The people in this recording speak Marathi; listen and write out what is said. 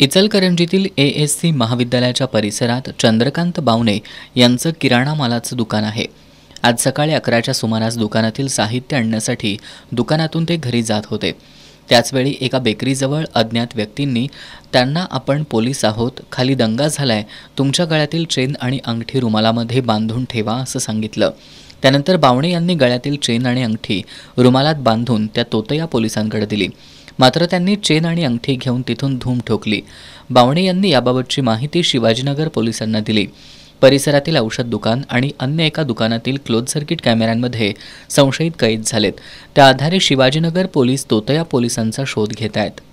इचलकरंजीतील ए एस सी महाविद्यालयाच्या परिसरात चंद्रकांत बावणे यांचं किराणा मालाचं दुकान आहे आज सकाळी अकराच्या सुमारास दुकानातील साहित्य आणण्यासाठी दुकानातून ते घरी जात होते त्याचवेळी एका बेकरीजवळ अज्ञात व्यक्तींनी त्यांना आपण पोलीस आहोत खाली दंगा झालाय तुमच्या गळ्यातील चेन आणि अंगठी रुमालामध्ये बांधून ठेवा असं सांगितलं त्यानंतर बावणे यांनी गळ्यातील चेन आणि अंगठी रुमालात बांधून त्या तोतया पोलिसांकडे दिली मात्र त्यांनी चेन आणि अंगठी घेऊन तिथून धूम ठोकली बावणे यांनी याबाबतची माहिती शिवाजीनगर पोलिसांना दिली परिसरातील औषध दुकान आणि अन्य एका दुकानातील क्लोज सर्किट कॅमेऱ्यांमध्ये संशयित कैद झालेत त्या आधारे शिवाजीनगर पोलीस तोतया पोलिसांचा शोध घेत आहेत